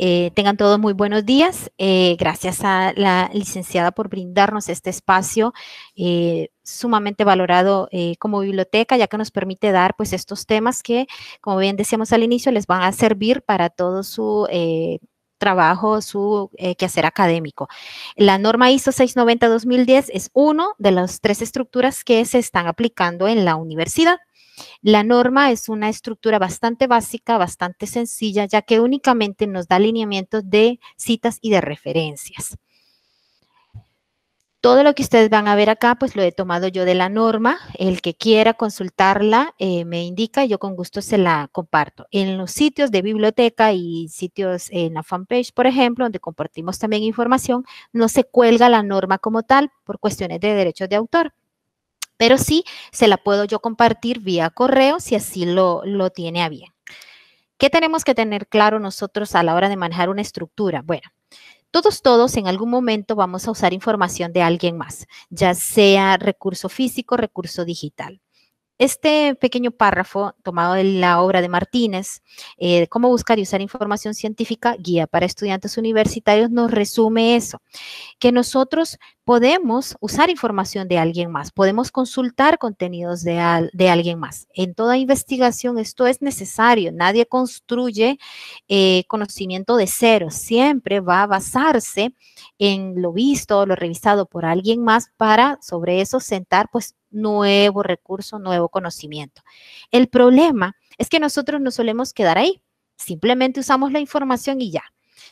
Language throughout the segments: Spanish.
Eh, tengan todos muy buenos días. Eh, gracias a la licenciada por brindarnos este espacio eh, sumamente valorado como biblioteca, ya que nos permite dar pues estos temas que, como bien decíamos al inicio, les van a servir para todo su trabajo, su quehacer académico. La norma ISO 690-2010 es uno de las tres estructuras que se están aplicando en la universidad. La norma es una estructura bastante básica, bastante sencilla, ya que únicamente nos da lineamientos de citas y de referencias. Todo lo que ustedes van a ver acá, pues lo he tomado yo de la norma. El que quiera consultarla eh, me indica y yo con gusto se la comparto. En los sitios de biblioteca y sitios en la fanpage, por ejemplo, donde compartimos también información, no se cuelga la norma como tal por cuestiones de derechos de autor pero sí se la puedo yo compartir vía correo si así lo, tiene a bien. ¿Qué tenemos que tener claro nosotros a la hora de manejar una estructura? Bueno, todos, todos en algún momento vamos a usar información de alguien más, ya sea recurso físico, recurso digital. Este pequeño párrafo, tomado de la obra de Martínez, eh, Cómo buscar y usar información científica, guía para estudiantes universitarios, nos resume eso, que nosotros podemos usar información de alguien más, podemos consultar contenidos de, alguien más. En toda investigación esto es necesario, nadie construye eh, conocimiento de cero, siempre va a basarse en lo visto, o lo revisado por alguien más para sobre eso sentar pues nuevo recurso, nuevo conocimiento. El problema es que nosotros no solemos quedar ahí, simplemente usamos la información y ya.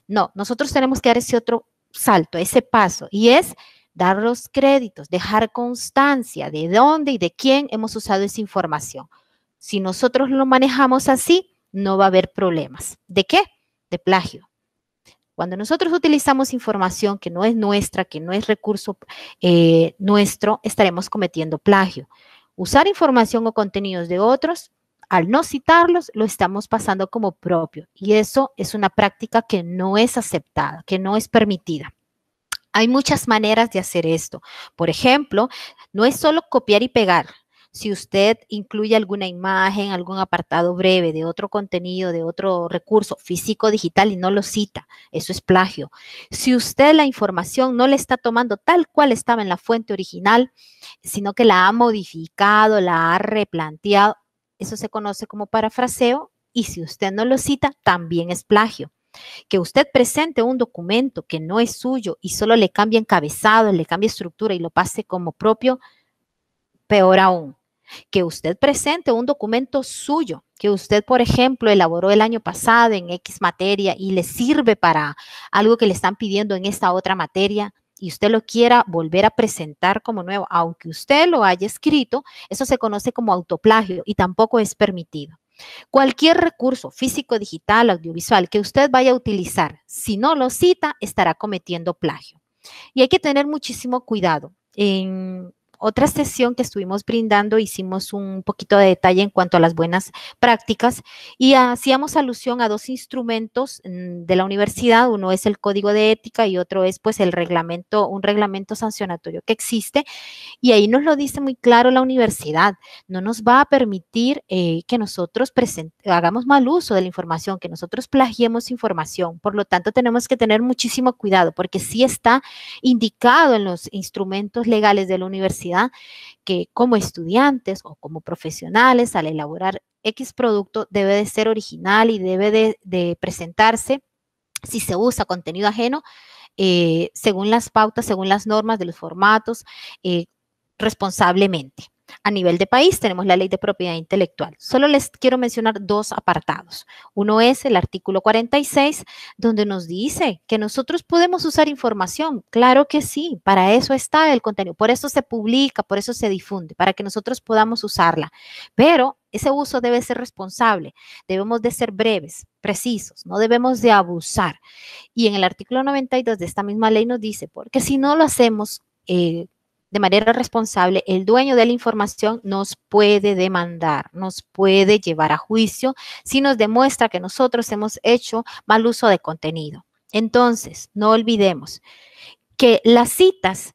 No, nosotros tenemos que dar ese otro salto, ese paso, y es dar los créditos, dejar constancia de dónde y de quién hemos usado esa información. Si nosotros lo manejamos así, no va a haber problemas. ¿De qué? De plagio. Cuando nosotros utilizamos información que no es nuestra, que no es recurso eh, nuestro, estaremos cometiendo plagio. Usar información o contenidos de otros, al no citarlos, lo estamos pasando como propio. Y eso es una práctica que no es aceptada, que no es permitida. Hay muchas maneras de hacer esto. Por ejemplo, no es solo copiar y pegar. Si usted incluye alguna imagen, algún apartado breve de otro contenido, de otro recurso físico, digital y no lo cita, eso es plagio. Si usted la información no le está tomando tal cual estaba en la fuente original, sino que la ha modificado, la ha replanteado, eso se conoce como parafraseo y si usted no lo cita, también es plagio que usted presente un documento que no es suyo y solo le cambie encabezado, le cambie estructura y lo pase como propio, peor aún. Que usted presente un documento suyo, que usted, por ejemplo, elaboró el año pasado en X materia y le sirve para algo que le están pidiendo en esta otra materia, y usted lo quiera volver a presentar como nuevo, aunque usted lo haya escrito, eso se conoce como autoplagio y tampoco es permitido. Cualquier recurso físico, digital, audiovisual que usted vaya a utilizar, si no lo cita, estará cometiendo plagio. Y hay que tener muchísimo cuidado. En, otra sesión que estuvimos brindando, hicimos un poquito de detalle en cuanto a las buenas prácticas y hacíamos alusión a dos instrumentos mm, de la universidad. Uno es el código de ética y otro es pues el reglamento, un reglamento sancionatorio que existe. Y ahí nos lo dice muy claro la universidad. No nos va a permitir eh, que nosotros hagamos mal uso de la información, que nosotros plagiemos información. Por lo tanto, tenemos que tener muchísimo cuidado porque sí está indicado en los instrumentos legales de la universidad que como estudiantes o como profesionales al elaborar X producto debe de ser original y debe de, presentarse, si se usa contenido ajeno, eh, según las pautas, según las normas de los formatos, eh, responsablemente. A nivel de país tenemos la ley de propiedad intelectual. Solo les quiero mencionar dos apartados. Uno es el artículo 46, donde nos dice que nosotros podemos usar información. Claro que sí, para eso está el contenido, por eso se publica, por eso se difunde, para que nosotros podamos usarla. Pero ese uso debe ser responsable, debemos de ser breves, precisos, no debemos de abusar. Y en el artículo 92 de esta misma ley nos dice, porque si no lo hacemos eh, de manera responsable, el dueño de la información nos puede demandar, nos puede llevar a juicio si nos demuestra que nosotros hemos hecho mal uso de contenido. Entonces, no olvidemos que las citas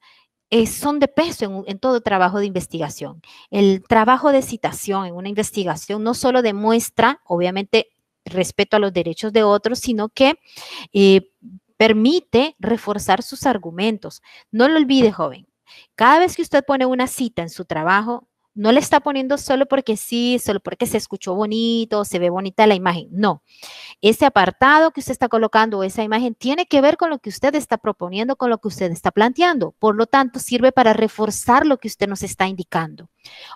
eh, son de peso en, todo trabajo de investigación. El trabajo de citación en una investigación no solo demuestra, obviamente, respeto a los derechos de otros, sino que eh, permite reforzar sus argumentos. No lo olvide, joven, cada vez que usted pone una cita en su trabajo, no le está poniendo solo porque sí, solo porque se escuchó bonito, se ve bonita la imagen. No, ese apartado que usted está colocando, esa imagen, tiene que ver con lo que usted está proponiendo, con lo que usted está planteando. Por lo tanto, sirve para reforzar lo que usted nos está indicando.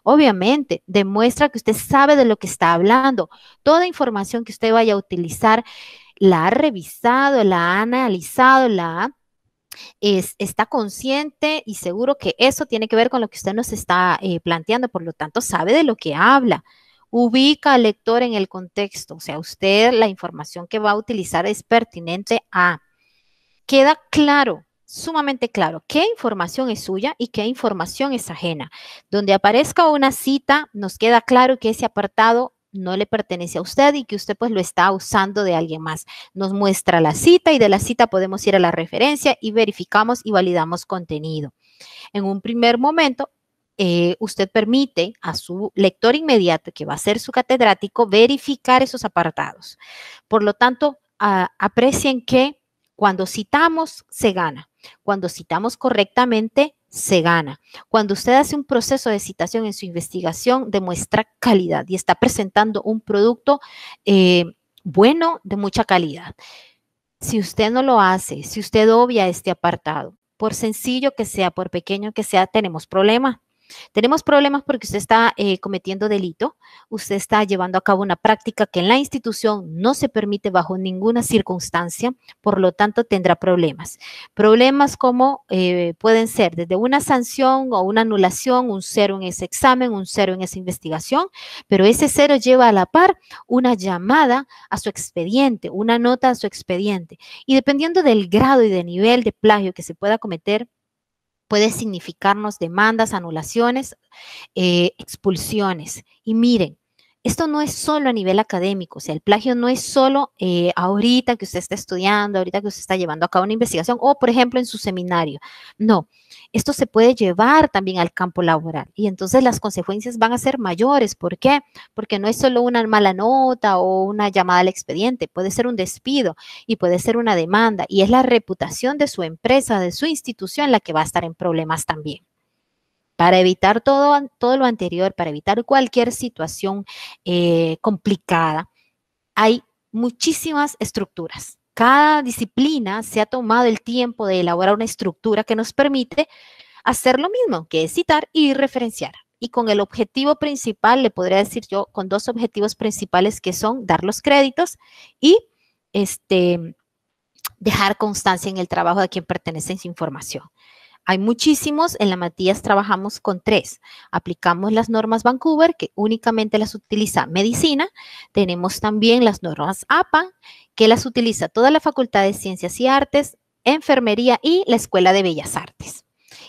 Obviamente, demuestra que usted sabe de lo que está hablando. Toda información que usted vaya a utilizar, la ha revisado, la ha analizado, la ha es, está consciente y seguro que eso tiene que ver con lo que usted nos está eh, planteando, por lo tanto sabe de lo que habla. Ubica al lector en el contexto, o sea, usted la información que va a utilizar es pertinente a. Queda claro, sumamente claro, qué información es suya y qué información es ajena. Donde aparezca una cita, nos queda claro que ese apartado no le pertenece a usted y que usted pues lo está usando de alguien más. Nos muestra la cita y de la cita podemos ir a la referencia y verificamos y validamos contenido. En un primer momento, eh, usted permite a su lector inmediato, que va a ser su catedrático, verificar esos apartados. Por lo tanto, aprecien que cuando citamos, se gana. Cuando citamos correctamente, se gana. Cuando usted hace un proceso de citación en su investigación, demuestra calidad y está presentando un producto eh, bueno de mucha calidad. Si usted no lo hace, si usted obvia este apartado, por sencillo que sea, por pequeño que sea, tenemos problema. Tenemos problemas porque usted está eh, cometiendo delito, usted está llevando a cabo una práctica que en la institución no se permite bajo ninguna circunstancia, por lo tanto tendrá problemas. Problemas como eh, pueden ser desde una sanción o una anulación, un cero en ese examen, un cero en esa investigación, pero ese cero lleva a la par una llamada a su expediente, una nota a su expediente. Y dependiendo del grado y de nivel de plagio que se pueda cometer, puede significarnos demandas, anulaciones, eh, expulsiones. Y miren, esto no es solo a nivel académico, o sea, el plagio no es solo eh, ahorita que usted está estudiando, ahorita que usted está llevando a cabo una investigación o, por ejemplo, en su seminario. No, esto se puede llevar también al campo laboral y entonces las consecuencias van a ser mayores. ¿Por qué? Porque no es solo una mala nota o una llamada al expediente, puede ser un despido y puede ser una demanda y es la reputación de su empresa, de su institución la que va a estar en problemas también. Para evitar todo, todo lo anterior, para evitar cualquier situación eh, complicada, hay muchísimas estructuras. Cada disciplina se ha tomado el tiempo de elaborar una estructura que nos permite hacer lo mismo, que citar y referenciar. Y con el objetivo principal, le podría decir yo, con dos objetivos principales que son dar los créditos y este, dejar constancia en el trabajo de quien pertenece en su información. Hay muchísimos, en la Matías trabajamos con tres. Aplicamos las normas Vancouver, que únicamente las utiliza medicina. Tenemos también las normas APA, que las utiliza toda la Facultad de Ciencias y Artes, Enfermería y la Escuela de Bellas Artes.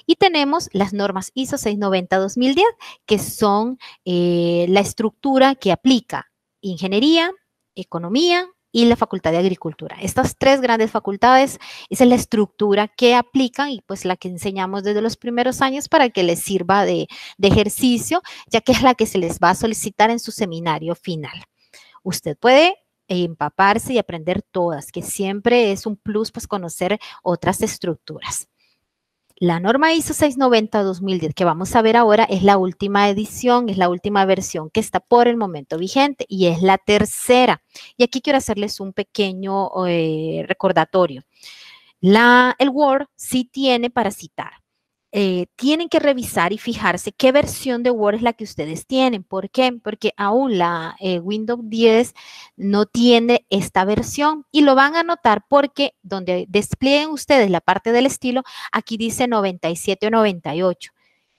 Y tenemos las normas ISO 690-2010, que son eh, la estructura que aplica ingeniería, economía, y la Facultad de Agricultura. Estas tres grandes facultades es la estructura que aplican y pues la que enseñamos desde los primeros años para que les sirva de, de ejercicio, ya que es la que se les va a solicitar en su seminario final. Usted puede empaparse y aprender todas, que siempre es un plus pues conocer otras estructuras. La norma ISO 690-2010 que vamos a ver ahora es la última edición, es la última versión que está por el momento vigente y es la tercera. Y aquí quiero hacerles un pequeño eh, recordatorio. La, el Word sí tiene para citar, eh, tienen que revisar y fijarse qué versión de Word es la que ustedes tienen. ¿Por qué? Porque aún la eh, Windows 10 no tiene esta versión y lo van a notar porque donde desplieguen ustedes la parte del estilo, aquí dice 97 o 98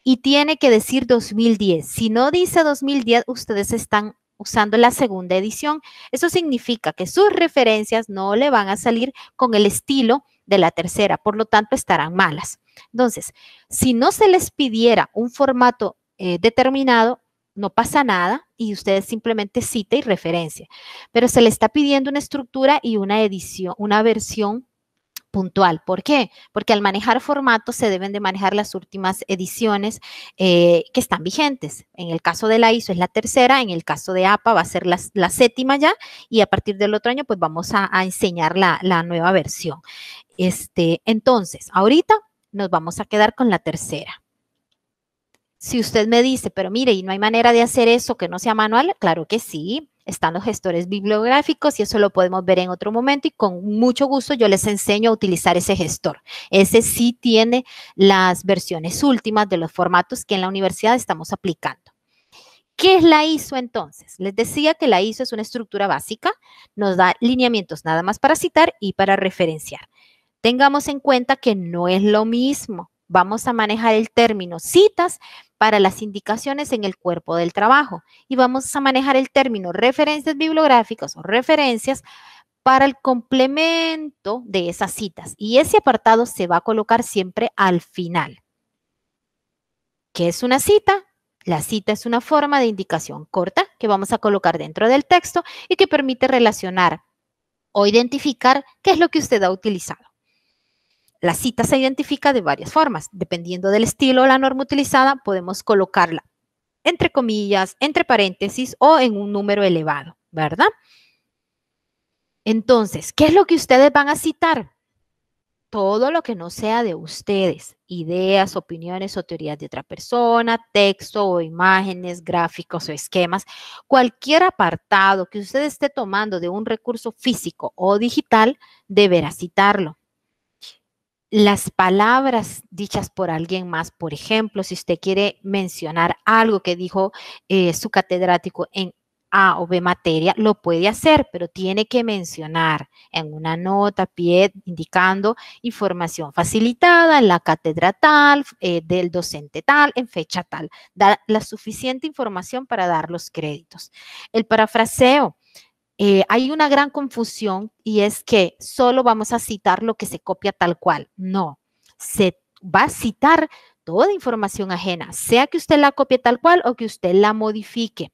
y tiene que decir 2010. Si no dice 2010, ustedes están usando la segunda edición. Eso significa que sus referencias no le van a salir con el estilo de la tercera, por lo tanto estarán malas. Entonces, si no se les pidiera un formato eh, determinado, no pasa nada y ustedes simplemente cita y referencia, pero se le está pidiendo una estructura y una edición, una versión puntual. ¿Por qué? Porque al manejar formatos se deben de manejar las últimas ediciones eh, que están vigentes. En el caso de la ISO es la tercera, en el caso de APA va a ser la, séptima ya y a partir del otro año pues vamos a, enseñar la, nueva versión. Este, entonces, ahorita nos vamos a quedar con la tercera. Si usted me dice, pero mire, y no hay manera de hacer eso que no sea manual, claro que sí. Están los gestores bibliográficos y eso lo podemos ver en otro momento y con mucho gusto yo les enseño a utilizar ese gestor. Ese sí tiene las versiones últimas de los formatos que en la universidad estamos aplicando. ¿Qué es la ISO entonces? Les decía que la ISO es una estructura básica, nos da lineamientos nada más para citar y para referenciar. Tengamos en cuenta que no es lo mismo. Vamos a manejar el término citas para las indicaciones en el cuerpo del trabajo y vamos a manejar el término referencias bibliográficas o referencias para el complemento de esas citas. Y ese apartado se va a colocar siempre al final. ¿Qué es una cita? La cita es una forma de indicación corta que vamos a colocar dentro del texto y que permite relacionar o identificar qué es lo que usted ha utilizado. La cita se identifica de varias formas. Dependiendo del estilo o la norma utilizada, podemos colocarla entre comillas, entre paréntesis o en un número elevado, ¿verdad? Entonces, ¿qué es lo que ustedes van a citar? Todo lo que no sea de ustedes, ideas, opiniones o teorías de otra persona, texto o imágenes, gráficos o esquemas, cualquier apartado que usted esté tomando de un recurso físico o digital, deberá citarlo las palabras dichas por alguien más, por ejemplo, si usted quiere mencionar algo que dijo eh, su catedrático en A o B materia, lo puede hacer, pero tiene que mencionar en una nota, pie, indicando información facilitada, en la cátedra tal, eh, del docente tal, en fecha tal. Da la suficiente información para dar los créditos. El parafraseo eh, hay una gran confusión y es que solo vamos a citar lo que se copia tal cual. No, se va a citar toda información ajena, sea que usted la copie tal cual o que usted la modifique.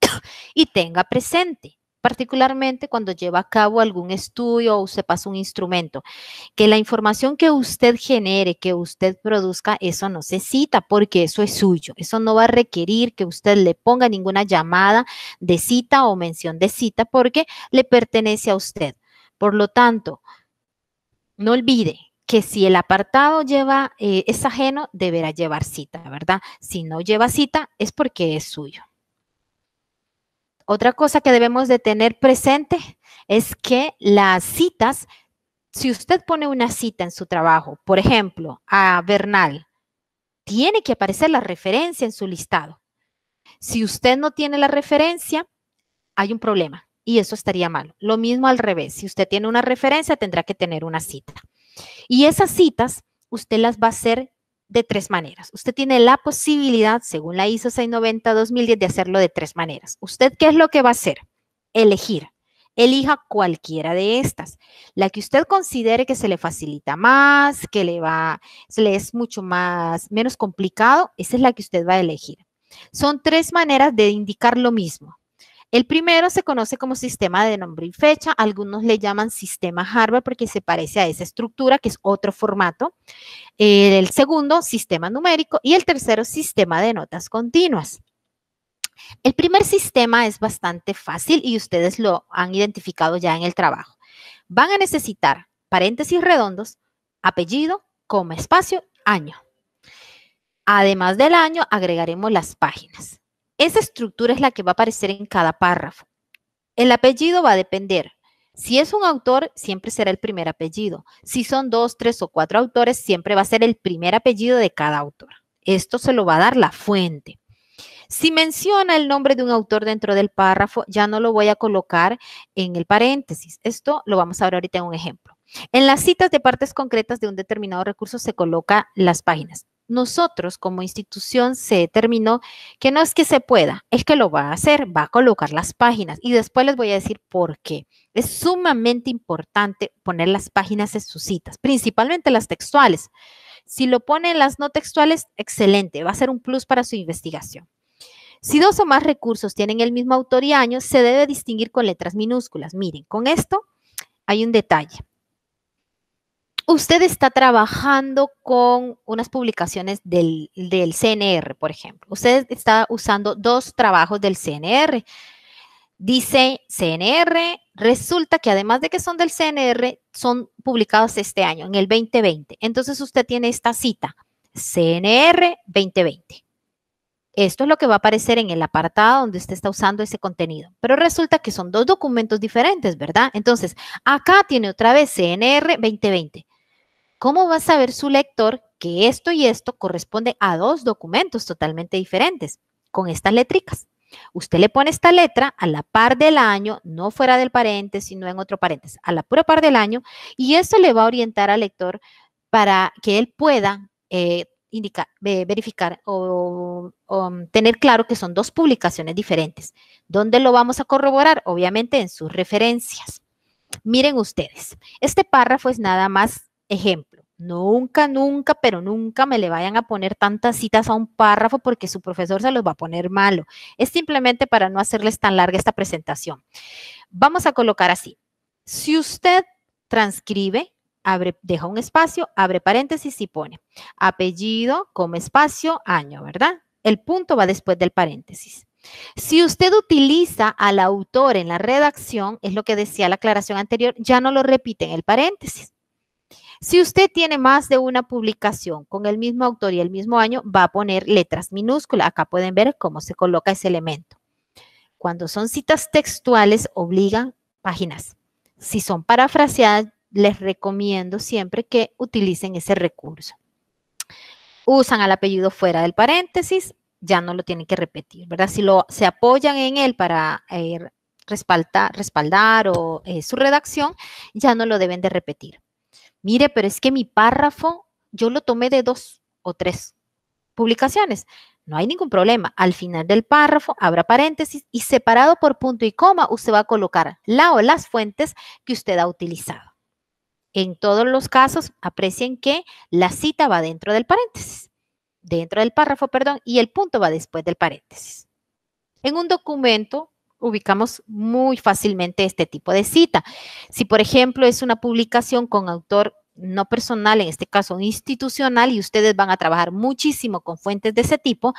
y tenga presente, particularmente cuando lleva a cabo algún estudio o se pasa un instrumento. Que la información que usted genere, que usted produzca, eso no se cita porque eso es suyo. Eso no va a requerir que usted le ponga ninguna llamada de cita o mención de cita porque le pertenece a usted. Por lo tanto, no olvide que si el apartado lleva, eh, es ajeno, deberá llevar cita, ¿verdad? Si no lleva cita, es porque es suyo. Otra cosa que debemos de tener presente es que las citas, si usted pone una cita en su trabajo, por ejemplo, a Bernal, tiene que aparecer la referencia en su listado. Si usted no tiene la referencia, hay un problema y eso estaría mal. Lo mismo al revés, si usted tiene una referencia, tendrá que tener una cita. Y esas citas usted las va a hacer de tres maneras. Usted tiene la posibilidad, según la ISO 690-2010, de hacerlo de tres maneras. ¿Usted qué es lo que va a hacer? Elegir. Elija cualquiera de estas, la que usted considere que se le facilita más, que le va, se le es mucho más, menos complicado, esa es la que usted va a elegir. Son tres maneras de indicar lo mismo. El primero se conoce como sistema de nombre y fecha, algunos le llaman sistema Harvard porque se parece a esa estructura, que es otro formato. Eh, el segundo, sistema numérico, y el tercero, sistema de notas continuas. El primer sistema es bastante fácil y ustedes lo han identificado ya en el trabajo. Van a necesitar paréntesis redondos, apellido, coma, espacio, año. Además del año, agregaremos las páginas. Esa estructura es la que va a aparecer en cada párrafo. El apellido va a depender. Si es un autor, siempre será el primer apellido. Si son dos, tres o cuatro autores, siempre va a ser el primer apellido de cada autor. Esto se lo va a dar la fuente. Si menciona el nombre de un autor dentro del párrafo, ya no lo voy a colocar en el paréntesis. Esto lo vamos a ver ahorita en un ejemplo. En las citas de partes concretas de un determinado recurso se coloca las páginas nosotros como institución se determinó que no es que se pueda, es que lo va a hacer, va a colocar las páginas y después les voy a decir por qué. Es sumamente importante poner las páginas en sus citas, principalmente las textuales. Si lo ponen las no textuales, excelente, va a ser un plus para su investigación. Si dos o más recursos tienen el mismo autor y año, se debe distinguir con letras minúsculas. Miren, con esto hay un detalle usted está trabajando con unas publicaciones del, CNR, por ejemplo. Usted está usando dos trabajos del CNR. Dice CNR, resulta que además de que son del CNR, son publicados este año, en el 2020. Entonces usted tiene esta cita, CNR 2020. Esto es lo que va a aparecer en el apartado donde usted está usando ese contenido. Pero resulta que son dos documentos diferentes, ¿verdad? Entonces, acá tiene otra vez CNR 2020 ¿Cómo va a saber su lector que esto y esto corresponde a dos documentos totalmente diferentes con estas letricas? Usted le pone esta letra a la par del año, no fuera del paréntesis, sino en otro paréntesis, a la pura par del año, y eso le va a orientar al lector para que él pueda eh, indicar, verificar o, o, um, tener claro que son dos publicaciones diferentes. ¿Dónde lo vamos a corroborar? Obviamente en sus referencias. Miren ustedes, este párrafo es nada más ejemplo. Nunca, nunca, pero nunca me le vayan a poner tantas citas a un párrafo porque su profesor se los va a poner malo. Es simplemente para no hacerles tan larga esta presentación. Vamos a colocar así. Si usted transcribe, deja un espacio, abre paréntesis y pone apellido, como espacio, año, ¿verdad? El punto va después del paréntesis. Si usted utiliza al autor en la redacción, es lo que decía la aclaración anterior, ya no lo repite en el paréntesis. Si usted tiene más de una publicación con el mismo autor y el mismo año, va a poner letras minúsculas. Acá pueden ver cómo se coloca ese elemento. Cuando son citas textuales, obligan páginas. Si son parafraseadas, les recomiendo siempre que utilicen ese recurso. Usan el apellido fuera del paréntesis, ya no lo tienen que repetir, ¿verdad? Si lo, se apoyan en él para eh, respaldar, o eh, su redacción, ya no lo deben de repetir mire, pero es que mi párrafo yo lo tomé de dos o tres publicaciones. No hay ningún problema. Al final del párrafo habrá paréntesis y separado por punto y coma usted va a colocar la o las fuentes que usted ha utilizado. En todos los casos, aprecien que la cita va dentro del paréntesis, dentro del párrafo, perdón, y el punto va después del paréntesis. En un documento ubicamos muy fácilmente este tipo de cita. Si, por ejemplo, es una publicación con autor no personal, en este caso institucional, y ustedes van a trabajar muchísimo con fuentes de ese tipo,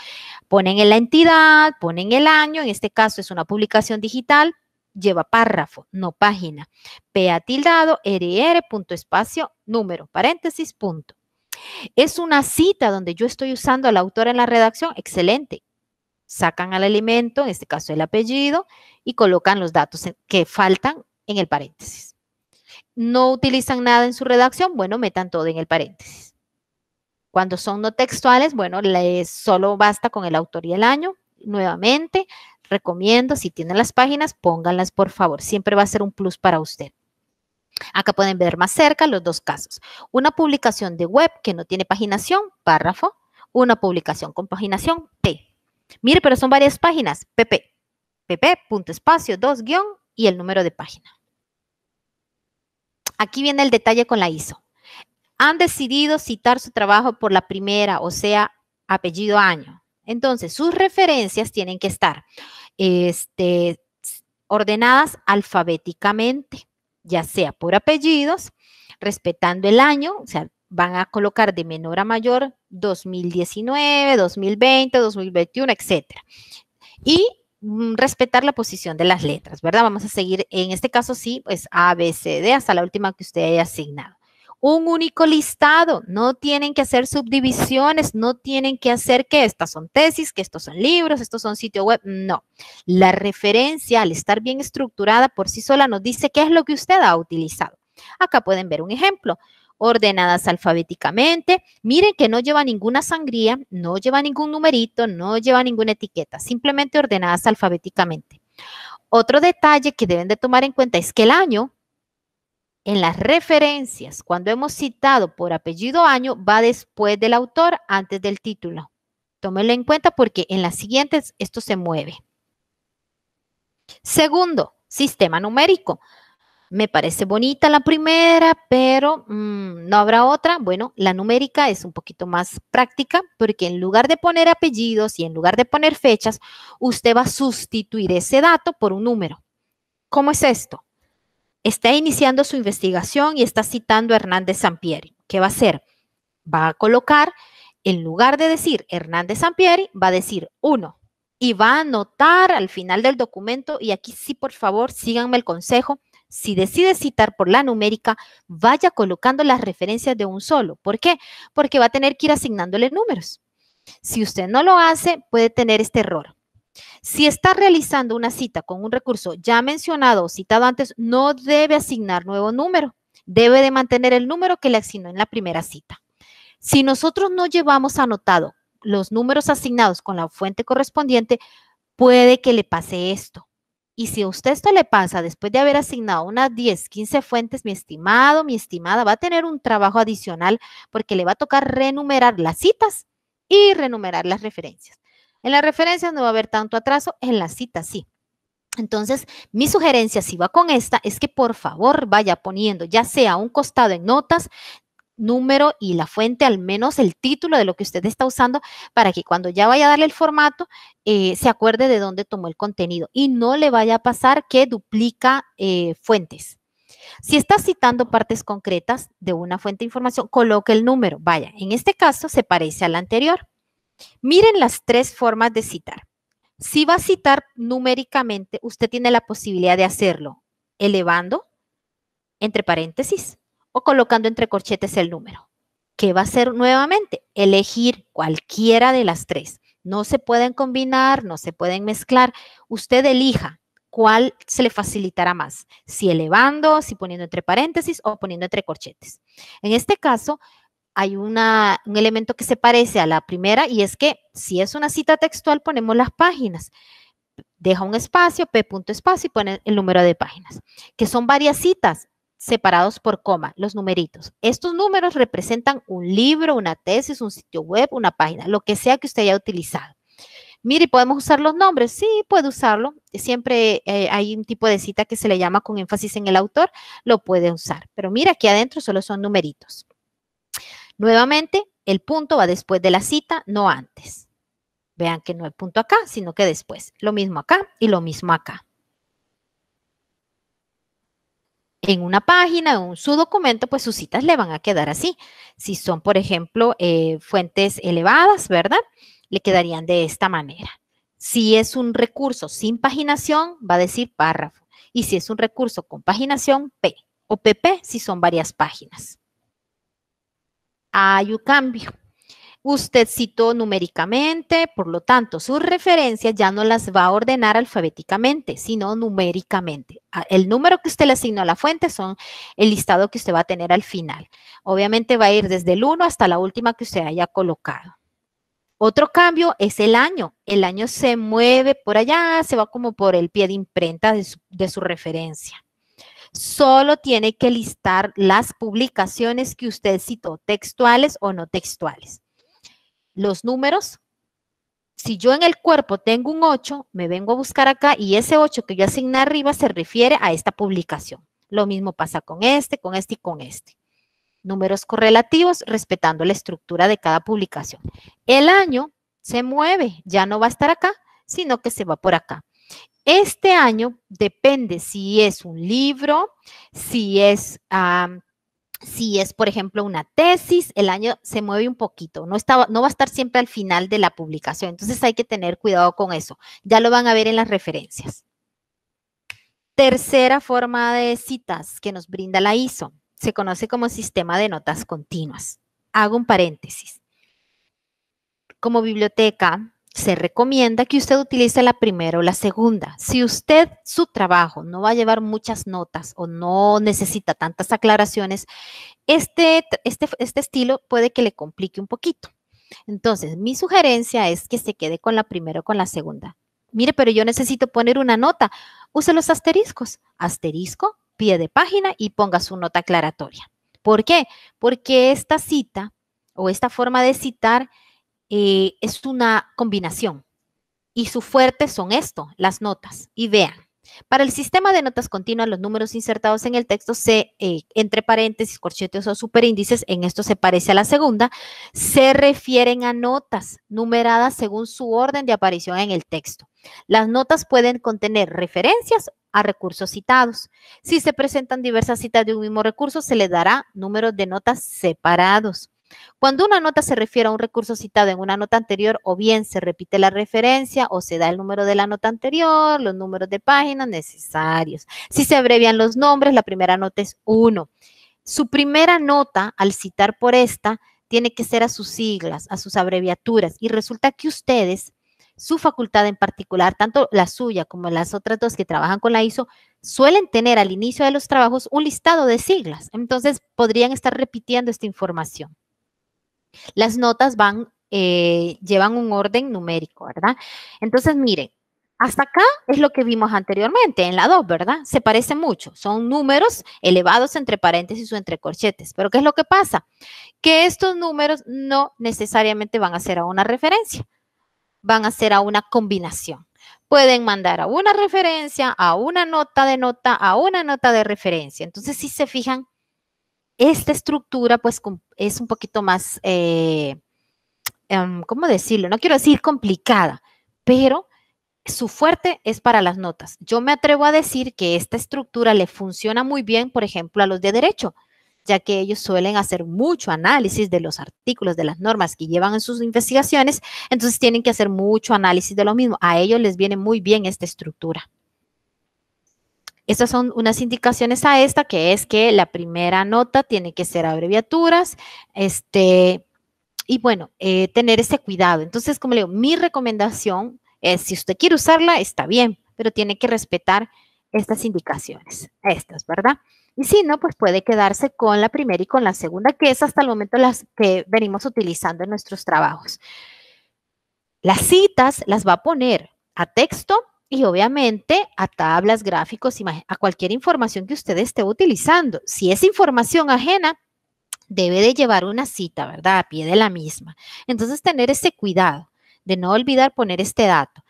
ponen en la entidad, ponen el año, en este caso es una publicación digital, lleva párrafo, no página, pa tildado, rr, punto espacio, número, paréntesis, punto. Es una cita donde yo estoy usando al autor en la redacción, excelente, sacan al alimento, en este caso el apellido, y colocan los datos que faltan en el paréntesis. No utilizan nada en su redacción, bueno, metan todo en el paréntesis. Cuando son no textuales, bueno, les solo basta con el autor y el año. Nuevamente, recomiendo, si tienen las páginas, pónganlas por favor. Siempre va a ser un plus para usted. Acá pueden ver más cerca los dos casos. Una publicación de web que no tiene paginación, párrafo. Una publicación con paginación, T. Mire, pero son varias páginas. PP. PP, punto espacio, dos guión y el número de página. Aquí viene el detalle con la ISO. Han decidido citar su trabajo por la primera, o sea, apellido año. Entonces, sus referencias tienen que estar este, ordenadas alfabéticamente, ya sea por apellidos, respetando el año, o sea, van a colocar de menor a mayor 2019, 2020, 2021, etc. Y mm, respetar la posición de las letras, ¿verdad? Vamos a seguir, en este caso sí, pues A, B, C, D, hasta la última que usted haya asignado. Un único listado, no tienen que hacer subdivisiones, no tienen que hacer que estas son tesis, que estos son libros, estos son sitio web, no. La referencia, al estar bien estructurada por sí sola, nos dice qué es lo que usted ha utilizado. Acá pueden ver un ejemplo ordenadas alfabéticamente. Miren que no lleva ninguna sangría, no lleva ningún numerito, no lleva ninguna etiqueta, simplemente ordenadas alfabéticamente. Otro detalle que deben de tomar en cuenta es que el año en las referencias, cuando hemos citado por apellido año, va después del autor, antes del título. Tómenlo en cuenta porque en las siguientes esto se mueve. Segundo, sistema numérico. Me parece bonita la primera, pero mm, no habrá otra. Bueno, la numérica es un poquito más práctica porque en lugar de poner apellidos y en lugar de poner fechas, usted va a sustituir ese dato por un número. ¿Cómo es esto? Está iniciando su investigación y está citando a Hernández Sampieri. ¿Qué va a hacer? Va a colocar, en lugar de decir Hernández Sampieri, va a decir uno y va a anotar al final del documento. Y aquí sí, por favor, síganme el consejo si decide citar por la numérica, vaya colocando las referencias de un solo. ¿Por qué? Porque va a tener que ir asignándole números. Si usted no lo hace, puede tener este error. Si está realizando una cita con un recurso ya mencionado o citado antes, no debe asignar nuevo número. Debe de mantener el número que le asignó en la primera cita. Si nosotros no llevamos anotado los números asignados con la fuente correspondiente, puede que le pase esto. Y si a usted esto le pasa después de haber asignado unas 10, 15 fuentes, mi estimado, mi estimada, va a tener un trabajo adicional porque le va a tocar renumerar las citas y renumerar las referencias. En las referencias no va a haber tanto atraso, en las citas sí. Entonces, mi sugerencia, si va con esta, es que por favor vaya poniendo, ya sea un costado en notas, número y la fuente, al menos el título de lo que usted está usando, para que cuando ya vaya a darle el formato, eh, se acuerde de dónde tomó el contenido y no le vaya a pasar que duplica eh, fuentes. Si está citando partes concretas de una fuente de información, coloque el número. Vaya, en este caso se parece a la anterior. Miren las tres formas de citar. Si va a citar numéricamente, usted tiene la posibilidad de hacerlo elevando, entre paréntesis, o colocando entre corchetes el número. que va a ser nuevamente? Elegir cualquiera de las tres. No se pueden combinar, no se pueden mezclar. Usted elija cuál se le facilitará más, si elevando, si poniendo entre paréntesis o poniendo entre corchetes. En este caso, hay una, un elemento que se parece a la primera y es que si es una cita textual ponemos las páginas. Deja un espacio, p espacio y pone el número de páginas, que son varias citas separados por coma, los numeritos. Estos números representan un libro, una tesis, un sitio web, una página, lo que sea que usted haya utilizado. Mire, ¿podemos usar los nombres? Sí, puede usarlo. Siempre eh, hay un tipo de cita que se le llama con énfasis en el autor, lo puede usar. Pero mira, aquí adentro solo son numeritos. Nuevamente, el punto va después de la cita, no antes. Vean que no hay punto acá, sino que después. Lo mismo acá y lo mismo acá. en una página, en su documento, pues sus citas le van a quedar así. Si son, por ejemplo, eh, fuentes elevadas, ¿verdad? Le quedarían de esta manera. Si es un recurso sin paginación, va a decir párrafo. Y si es un recurso con paginación, P. O PP si son varias páginas. Hay un cambio. Usted citó numéricamente, por lo tanto, sus referencias ya no las va a ordenar alfabéticamente, sino numéricamente. Ah, el número que usted le asignó a la fuente son el listado que usted va a tener al final. Obviamente va a ir desde el 1 hasta la última que usted haya colocado. Otro cambio es el año. El año se mueve por allá, se va como por el pie de imprenta de su, de su referencia solo tiene que listar las publicaciones que usted citó, textuales o no textuales los números, si yo en el cuerpo tengo un 8, me vengo a buscar acá y ese 8 que yo asigné arriba se refiere a esta publicación. Lo mismo pasa con este, con este y con este. Números correlativos respetando la estructura de cada publicación. El año se mueve, ya no va a estar acá, sino que se va por acá. Este año depende si es un libro, si es si es, por ejemplo, una tesis, el año se mueve un poquito, no, no va a estar siempre al final de la publicación. Entonces hay que tener cuidado con eso. Ya lo van a ver en las referencias. Tercera forma de citas que nos brinda la ISO. Se conoce como sistema de notas continuas. Hago un paréntesis. Como biblioteca, se recomienda que usted utilice la primera o la segunda. Si usted su trabajo no va a llevar muchas notas o no necesita tantas aclaraciones, este, este, este, estilo puede que le complique un poquito. Entonces, mi sugerencia es que se quede con la primera o con la segunda. Mire, pero yo necesito poner una nota. Use los asteriscos. Asterisco, pie de página y ponga su nota aclaratoria. ¿Por qué? Porque esta cita o esta forma de citar eh, es una combinación y su fuerte son esto, las notas. Y vean, para el sistema de notas continuas, los números insertados en el texto se, eh, entre paréntesis, corchetes o superíndices, en esto se parece a la segunda, se refieren a notas numeradas según su orden de aparición en el texto. Las notas pueden contener referencias a recursos citados. Si se presentan diversas citas de un mismo recurso, se le dará números de notas separados. Cuando una nota se refiere a un recurso citado en una nota anterior, o bien se repite la referencia o se da el número de la nota anterior, los números de páginas necesarios. Si se abrevian los nombres, la primera nota es 1. Su primera nota, al citar por esta, tiene que ser a sus siglas, a sus abreviaturas. Y resulta que ustedes, su facultad en particular, tanto la suya como las otras dos que trabajan con la ISO, suelen tener al inicio de los trabajos un listado de siglas. Entonces podrían estar repitiendo esta información. Las notas van, eh, llevan un orden numérico, ¿verdad? Entonces, miren, hasta acá es lo que vimos anteriormente en la 2, ¿verdad? Se parece mucho. Son números elevados entre paréntesis o entre corchetes. Pero ¿qué es lo que pasa? Que estos números no necesariamente van a ser a una referencia, van a ser a una combinación. Pueden mandar a una referencia, a una nota de nota, a una nota de referencia. Entonces, si se fijan, esta estructura pues es un poquito más, eh, em, ¿cómo decirlo? No quiero decir complicada, pero su fuerte es para las notas. Yo me atrevo a decir que esta estructura le funciona muy bien, por ejemplo, a los de derecho, ya que ellos suelen hacer mucho análisis de los artículos, de las normas que llevan en sus investigaciones, entonces tienen que hacer mucho análisis de lo mismo. A ellos les viene muy bien esta estructura. Estas son unas indicaciones a esta, que es que la primera nota tiene que ser abreviaturas, este, y bueno, eh, tener ese cuidado. Entonces, como le digo, mi recomendación es, si usted quiere usarla, está bien, pero tiene que respetar estas indicaciones, estas, ¿verdad? Y si no, pues puede quedarse con la primera y con la segunda, que es hasta el momento las que venimos utilizando en nuestros trabajos. Las citas las va a poner a texto y obviamente a tablas, gráficos, a cualquier información que usted esté utilizando. Si es información ajena, debe de llevar una cita, ¿verdad? A pie de la misma. Entonces, tener ese cuidado de no olvidar poner este dato.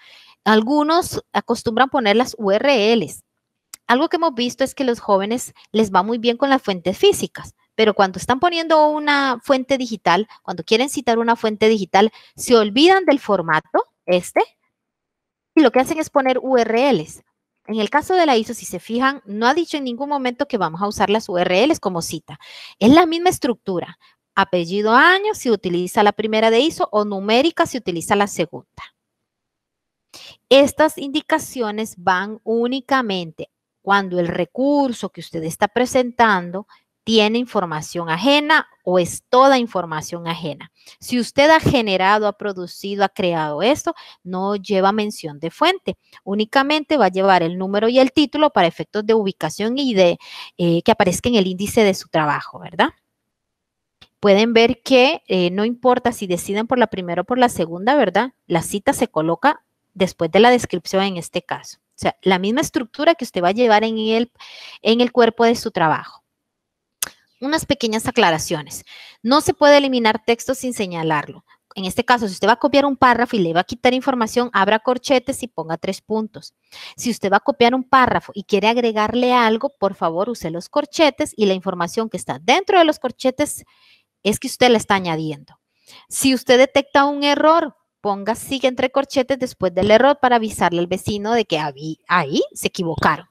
Algunos acostumbran poner las URLs. Algo que hemos visto es que los jóvenes les va muy bien con las fuentes físicas, pero cuando están poniendo una fuente digital, cuando quieren citar una fuente digital, se olvidan del formato, este, y lo que hacen es poner URLs. En el caso de la ISO, si se fijan, no ha dicho en ningún momento que vamos a usar las URLs como cita. Es la misma estructura. Apellido año si utiliza la primera de ISO o numérica si utiliza la segunda. Estas indicaciones van únicamente cuando el recurso que usted está presentando tiene información ajena o es toda información ajena. Si usted ha generado, ha producido, ha creado esto, no lleva mención de fuente. Únicamente va a llevar el número y el título para efectos de ubicación y de eh, que aparezca en el índice de su trabajo, ¿verdad? pueden ver que eh, no importa si deciden por la primera o por la segunda, ¿verdad? La cita se coloca después de la descripción en este caso. O sea, la misma estructura que usted va a llevar en el, en el cuerpo de su trabajo unas pequeñas aclaraciones. No se puede eliminar texto sin señalarlo. En este caso, si usted va a copiar un párrafo y le va a quitar información, abra corchetes y ponga tres puntos. Si usted va a copiar un párrafo y quiere agregarle algo, por favor use los corchetes y la información que está dentro de los corchetes es que usted la está añadiendo. Si usted detecta un error, ponga sigue entre corchetes después del error para avisarle al vecino de que ahí, ahí se equivocaron.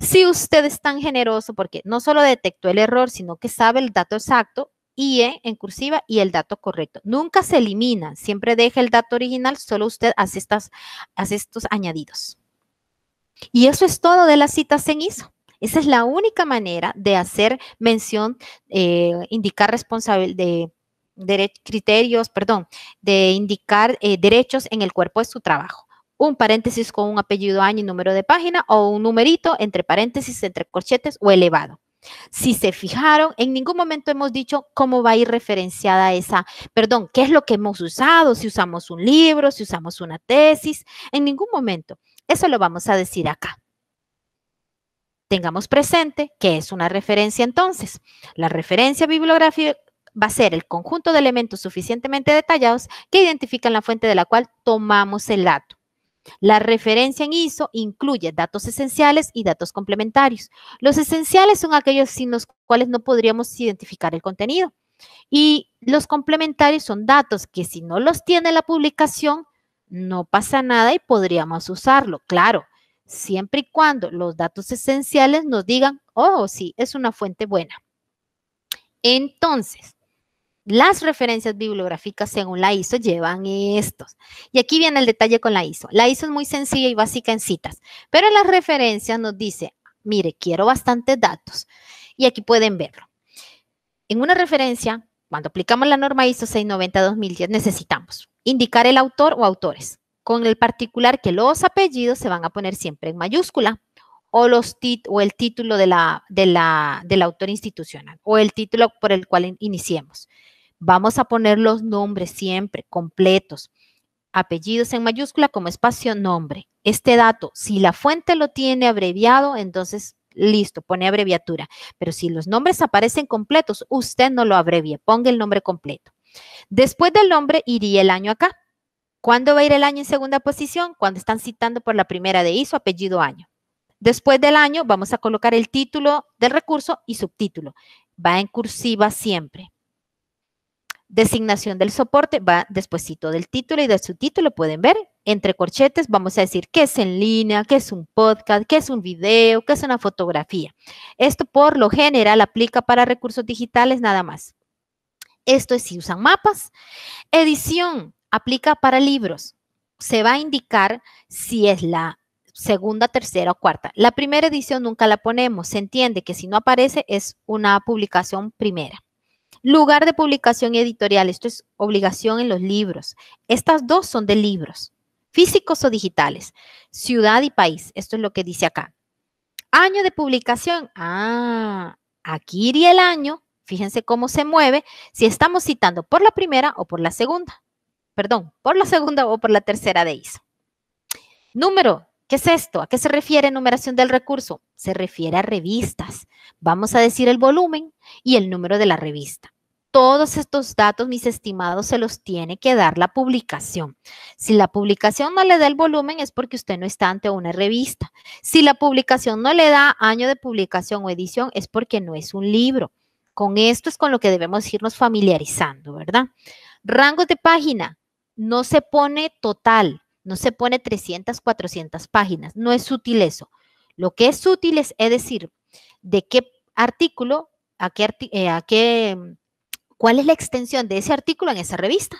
Si usted es tan generoso porque no solo detectó el error, sino que sabe el dato exacto, y en cursiva y el dato correcto. Nunca se elimina, siempre deja el dato original, solo usted hace, estas, hace estos añadidos. Y eso es todo de las citas en ISO. Esa es la única manera de hacer mención, eh, indicar responsable de, criterios, perdón, de indicar eh, derechos en el cuerpo de su trabajo un paréntesis con un apellido, año y número de página o un numerito entre paréntesis, entre corchetes o elevado. Si se fijaron, en ningún momento hemos dicho cómo va a ir referenciada esa, perdón, qué es lo que hemos usado, si usamos un libro, si usamos una tesis, en ningún momento. Eso lo vamos a decir acá. Tengamos presente que es una referencia entonces. La referencia bibliográfica va a ser el conjunto de elementos suficientemente detallados que identifican la fuente de la cual tomamos el dato. La referencia en ISO incluye datos esenciales y datos complementarios. Los esenciales son aquellos sin los cuales no podríamos identificar el contenido. Y los complementarios son datos que si no los tiene la publicación, no pasa nada y podríamos usarlo, claro, siempre y cuando los datos esenciales nos digan, oh, sí, es una fuente buena. Entonces, las referencias bibliográficas según la ISO llevan estos. Y aquí viene el detalle con la ISO. La ISO es muy sencilla y básica en citas, pero en las referencias nos dice, mire, quiero bastantes datos. Y aquí pueden verlo. En una referencia, cuando aplicamos la norma ISO 690-2010, necesitamos indicar el autor o autores, con el particular que los apellidos se van a poner siempre en mayúscula o, o el título de la, de la, del autor institucional o el título por el cual iniciemos. Vamos a poner los nombres siempre completos. Apellidos en mayúscula como espacio nombre. Este dato, si la fuente lo tiene abreviado, entonces listo, pone abreviatura. Pero si los nombres aparecen completos, usted no lo abrevia, ponga el nombre completo. Después del nombre iría el año acá. ¿Cuándo va a ir el año en segunda posición? Cuando están citando por la primera de ISO, apellido año. Después del año vamos a colocar el título del recurso y subtítulo. Va en cursiva siempre. Designación del soporte va todo del título y del subtítulo, pueden ver. Entre corchetes vamos a decir qué es en línea, qué es un podcast, qué es un video, qué es una fotografía. Esto por lo general aplica para recursos digitales nada más. Esto es si usan mapas. Edición aplica para libros. Se va a indicar si es la segunda, tercera o cuarta. La primera edición nunca la ponemos. Se entiende que si no aparece es una publicación primera. Lugar de publicación editorial. Esto es obligación en los libros. Estas dos son de libros, físicos o digitales. Ciudad y país. Esto es lo que dice acá. Año de publicación. Ah, aquí iría el año. Fíjense cómo se mueve si estamos citando por la primera o por la segunda. Perdón, por la segunda o por la tercera de ISO. Número ¿Qué es esto? ¿A qué se refiere numeración del recurso? Se refiere a revistas. Vamos a decir el volumen y el número de la revista. Todos estos datos, mis estimados, se los tiene que dar la publicación. Si la publicación no le da el volumen es porque usted no está ante una revista. Si la publicación no le da año de publicación o edición es porque no es un libro. Con esto es con lo que debemos irnos familiarizando, ¿verdad? Rango de página, no se pone total, no se pone 300, 400 páginas. No es útil eso. Lo que es útil es, decir, de qué artículo, a qué, eh, a qué, cuál es la extensión de ese artículo en esa revista.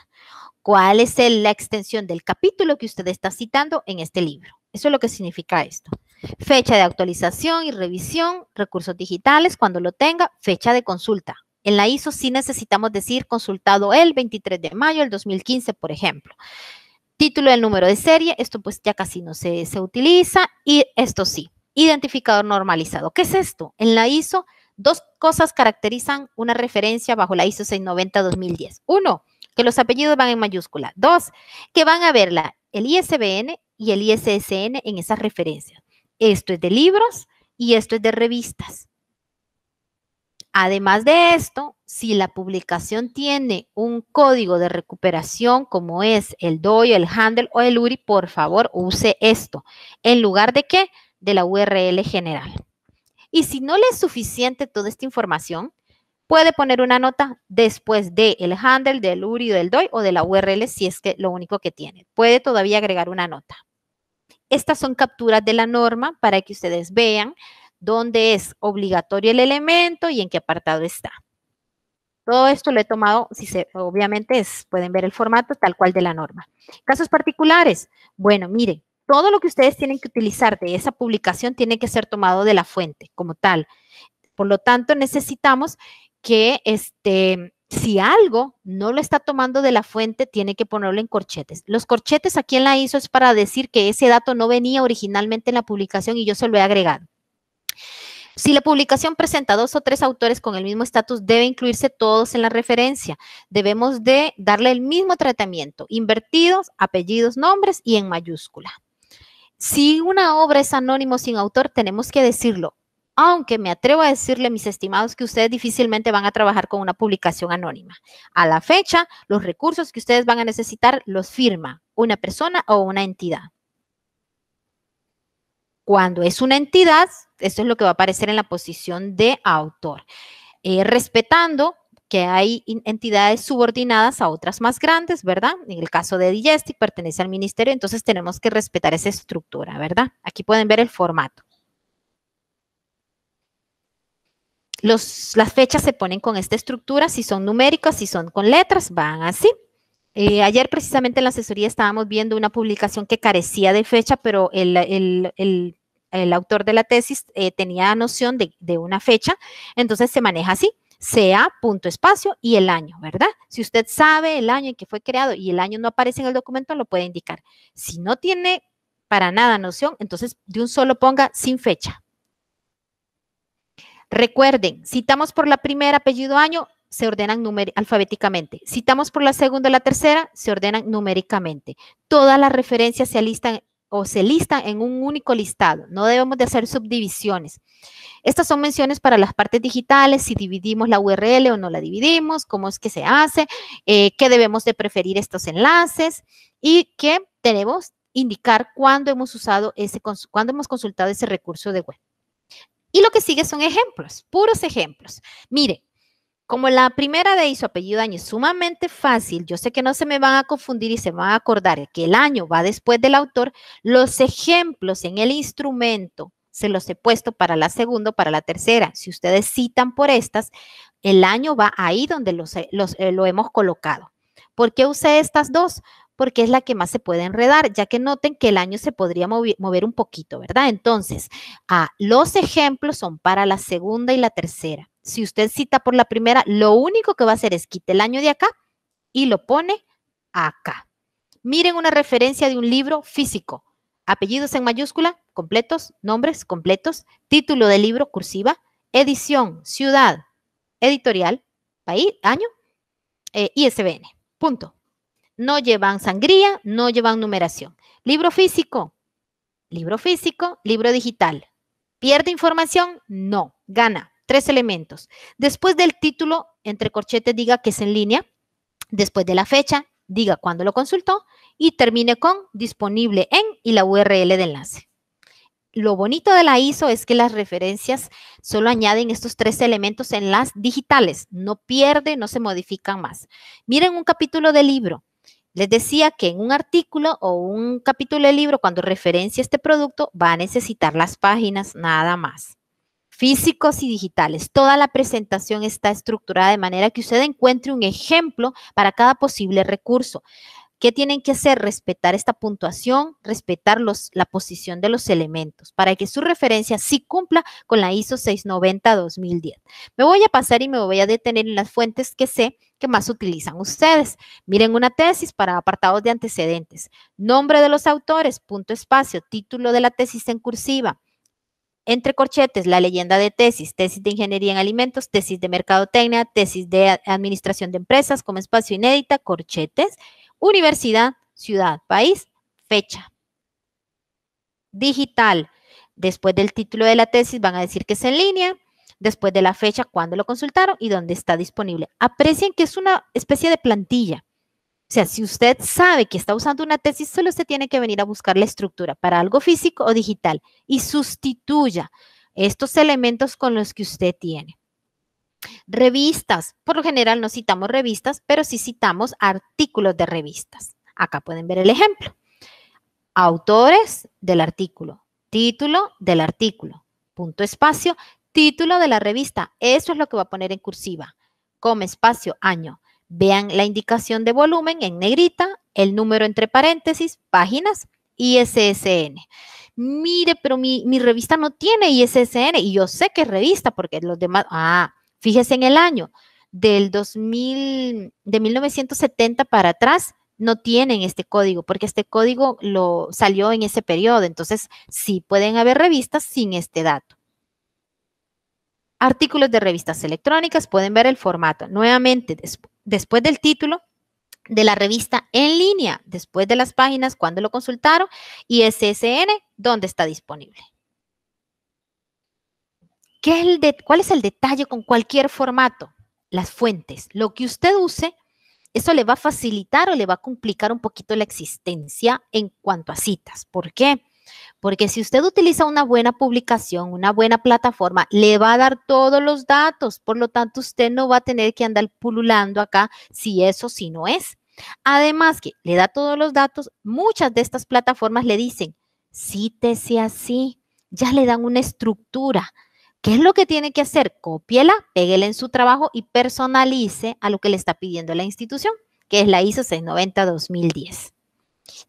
¿Cuál es la extensión del capítulo que usted está citando en este libro? Eso es lo que significa esto. Fecha de actualización y revisión, recursos digitales, cuando lo tenga, fecha de consulta. En la ISO sí necesitamos decir consultado el 23 de mayo del 2015, por ejemplo. Título del número de serie, esto pues ya casi no se, utiliza y esto sí, identificador normalizado. ¿Qué es esto? En la ISO, dos cosas caracterizan una referencia bajo la ISO 690-2010. Uno, que los apellidos van en mayúscula. Dos, que van a ver el ISBN y el ISSN en esas referencias. Esto es de libros y esto es de revistas. Además de esto, si la publicación tiene un código de recuperación como es el DOI, el handle o el URI, por favor use esto. ¿En lugar de qué? De la URL general. Y si no le es suficiente toda esta información, puede poner una nota después del handle, del URI, del DOI o de la URL si es que lo único que tiene. Puede todavía agregar una nota. Estas son capturas de la norma para que ustedes vean dónde es obligatorio el elemento y en qué apartado está. Todo esto lo he tomado, si se, obviamente es, pueden ver el formato tal cual de la norma. Casos particulares. Bueno, miren, todo lo que ustedes tienen que utilizar de esa publicación tiene que ser tomado de la fuente como tal. Por lo tanto, necesitamos que este, si algo no lo está tomando de la fuente, tiene que ponerlo en corchetes. Los corchetes aquí en la ISO es para decir que ese dato no venía originalmente en la publicación y yo se lo he agregado. Si la publicación presenta dos o tres autores con el mismo estatus, debe incluirse todos en la referencia. Debemos de darle el mismo tratamiento, invertidos, apellidos, nombres y en mayúscula. Si una obra es anónimo sin autor, tenemos que decirlo. Aunque me atrevo a decirle, mis estimados, que ustedes difícilmente van a trabajar con una publicación anónima. A la fecha, los recursos que ustedes van a necesitar los firma una persona o una entidad. Cuando es una entidad, esto es lo que va a aparecer en la posición de autor, eh, respetando que hay entidades subordinadas a otras más grandes, ¿verdad? En el caso de Digestic pertenece al ministerio, entonces tenemos que respetar esa estructura, ¿verdad? Aquí pueden ver el formato. las fechas se ponen con esta estructura, si son numéricas, si son con letras, van así. Eh, ayer precisamente en la asesoría estábamos viendo una publicación que carecía de fecha, pero el el autor de la tesis eh, tenía noción de, una fecha, entonces se maneja así, sea punto espacio y el año, ¿verdad? Si usted sabe el año en que fue creado y el año no aparece en el documento, lo puede indicar. Si no tiene para nada noción, entonces de un solo ponga sin fecha. Recuerden, citamos por la primera, apellido, año, se ordenan alfabéticamente. Citamos por la segunda y la tercera, se ordenan numéricamente. Todas las referencias se alistan o se listan en un único listado. No debemos de hacer subdivisiones. Estas son menciones para las partes digitales, si dividimos la URL o no la dividimos, cómo es que se hace, eh, qué debemos de preferir estos enlaces y que debemos indicar cuando hemos usado ese, cuando hemos consultado ese recurso de web. Y lo que sigue son ejemplos, puros ejemplos. Mire, como la primera de hizo su apellido año es sumamente fácil, yo sé que no se me van a confundir y se van a acordar que el año va después del autor, los ejemplos en el instrumento se los he puesto para la segunda, para la tercera. Si ustedes citan por estas, el año va ahí donde los, eh, lo hemos colocado. ¿Por qué usé estas dos? porque es la que más se puede enredar, ya que noten que el año se podría mover un poquito, ¿verdad? Entonces, ah, los ejemplos son para la segunda y la tercera. Si usted cita por la primera, lo único que va a hacer es quite el año de acá y lo pone acá. Miren una referencia de un libro físico. Apellidos en mayúscula, completos, nombres completos, título del libro cursiva, edición, ciudad, editorial, país, año, eh, ISBN. Punto. No llevan sangría, no llevan numeración. Libro físico, libro físico, libro digital. ¿Pierde información? No, gana. Tres elementos. Después del título, entre corchetes, diga que es en línea. Después de la fecha, diga cuándo lo consultó. Y termine con disponible en y la URL de enlace. Lo bonito de la ISO es que las referencias solo añaden estos tres elementos en las digitales. No pierde, no se modifican más. Miren un capítulo del libro les decía que en un artículo o un capítulo de libro, cuando referencia este producto, va a necesitar las páginas nada más. Físicos y digitales. Toda la presentación está estructurada de manera que usted encuentre un ejemplo para cada posible recurso. ¿Qué tienen que hacer? Respetar esta puntuación, respetar la posición de los elementos para que su referencia sí cumpla con la ISO 690-2010. Me voy a pasar y me voy a detener en las fuentes que sé que más utilizan ustedes. Miren una tesis para apartados de antecedentes. Nombre de los autores, punto espacio, título de la tesis en cursiva. Entre corchetes, la leyenda de tesis, tesis de ingeniería en alimentos, tesis de mercadotecnia, tesis de administración de empresas como espacio inédita, corchetes, Universidad, ciudad, país, fecha. Digital. Después del título de la tesis van a decir que es en línea, después de la fecha, cuándo lo consultaron y dónde está disponible. Aprecien que es una especie de plantilla. O sea, si usted sabe que está usando una tesis, solo usted tiene que venir a buscar la estructura para algo físico o digital y sustituya estos elementos con los que usted tiene. Revistas. Por lo general no citamos revistas, pero sí citamos artículos de revistas. Acá pueden ver el ejemplo. Autores del artículo, título del artículo, punto espacio, título de la revista. Eso es lo que va a poner en cursiva. como espacio, año. Vean la indicación de volumen en negrita, el número entre paréntesis, páginas, ISSN. Mire, pero mi, mi revista no tiene ISSN y yo sé que es revista porque los demás, ah, Fíjese en el año del 2000, de 1970 para atrás, no tienen este código, porque este código lo salió en ese periodo. Entonces, sí pueden haber revistas sin este dato. Artículos de revistas electrónicas, pueden ver el formato. Nuevamente, después del título de la revista en línea, después de las páginas, cuando lo consultaron, y SSN, dónde está disponible. ¿Qué es el ¿Cuál es el detalle con cualquier formato? Las fuentes. Lo que usted use, eso le va a facilitar o le va a complicar un poquito la existencia en cuanto a citas. ¿Por qué? Porque si usted utiliza una buena publicación, una buena plataforma, le va a dar todos los datos. Por lo tanto, usted no va a tener que andar pululando acá si eso sí si no es. Además que le da todos los datos, muchas de estas plataformas le dicen, cítese así, ya le dan una estructura ¿Qué es lo que tiene que hacer? Copiela, péguela en su trabajo y personalice a lo que le está pidiendo la institución, que es la ISO 690-2010.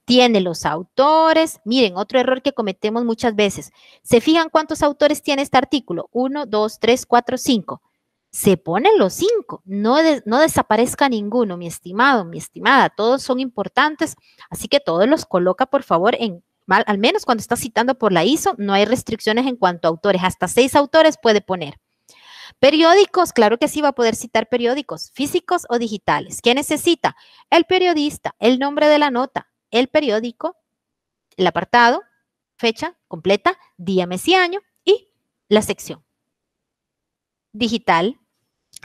Tiene los autores. Miren, otro error que cometemos muchas veces. ¿Se fijan cuántos autores tiene este artículo? Uno, dos, tres, cuatro, cinco. Se ponen los cinco. No, no desaparezca ninguno, mi estimado, mi estimada. Todos son importantes, así que todos los coloca, por favor, en al menos cuando está citando por la ISO, no hay restricciones en cuanto a autores. Hasta seis autores puede poner. Periódicos, claro que sí va a poder citar periódicos, físicos o digitales. ¿Qué necesita? El periodista, el nombre de la nota, el periódico, el apartado, fecha completa, día, mes y año y la sección. Digital,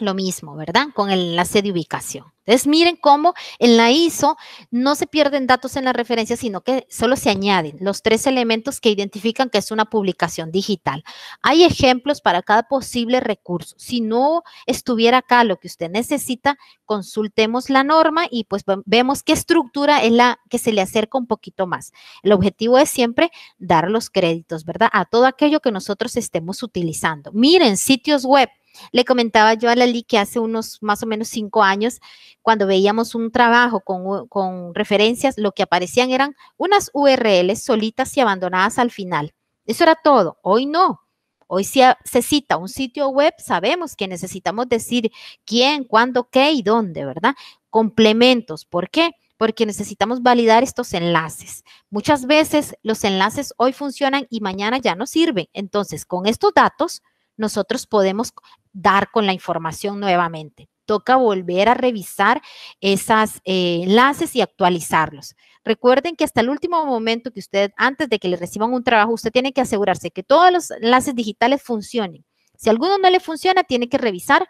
lo mismo, ¿verdad? Con el enlace de ubicación. Entonces, miren cómo en la ISO no se pierden datos en la referencia, sino que solo se añaden los tres elementos que identifican que es una publicación digital. Hay ejemplos para cada posible recurso. Si no estuviera acá lo que usted necesita, consultemos la norma y pues vemos qué estructura es la que se le acerca un poquito más. El objetivo es siempre dar los créditos, ¿verdad? A todo aquello que nosotros estemos utilizando. Miren, sitios web. Le comentaba yo a Lali que hace unos más o menos cinco años, cuando veíamos un trabajo con, referencias, lo que aparecían eran unas URLs solitas y abandonadas al final. Eso era todo. Hoy no. Hoy si ah, se cita un sitio web, sabemos que necesitamos decir quién, cuándo, qué y dónde, ¿verdad? Complementos. ¿Por qué? Porque necesitamos validar estos enlaces. Muchas veces los enlaces hoy funcionan y mañana ya no sirven. Entonces, con estos datos, nosotros podemos dar con la información nuevamente. Toca volver a revisar esos eh, enlaces y actualizarlos. Recuerden que hasta el último momento que usted, antes de que le reciban un trabajo, usted tiene que asegurarse que todos los enlaces digitales funcionen. Si alguno no le funciona, tiene que revisar,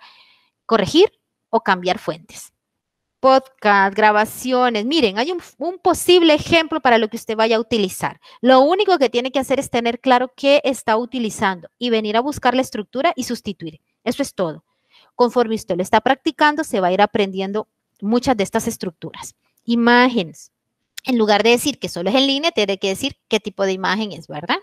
corregir o cambiar fuentes podcast, grabaciones. Miren, hay un, posible ejemplo para lo que usted vaya a utilizar. Lo único que tiene que hacer es tener claro qué está utilizando y venir a buscar la estructura y sustituir. Eso es todo. Conforme usted lo está practicando, se va a ir aprendiendo muchas de estas estructuras. Imágenes. En lugar de decir que solo es en línea, tiene que decir qué tipo de imagen es, ¿verdad?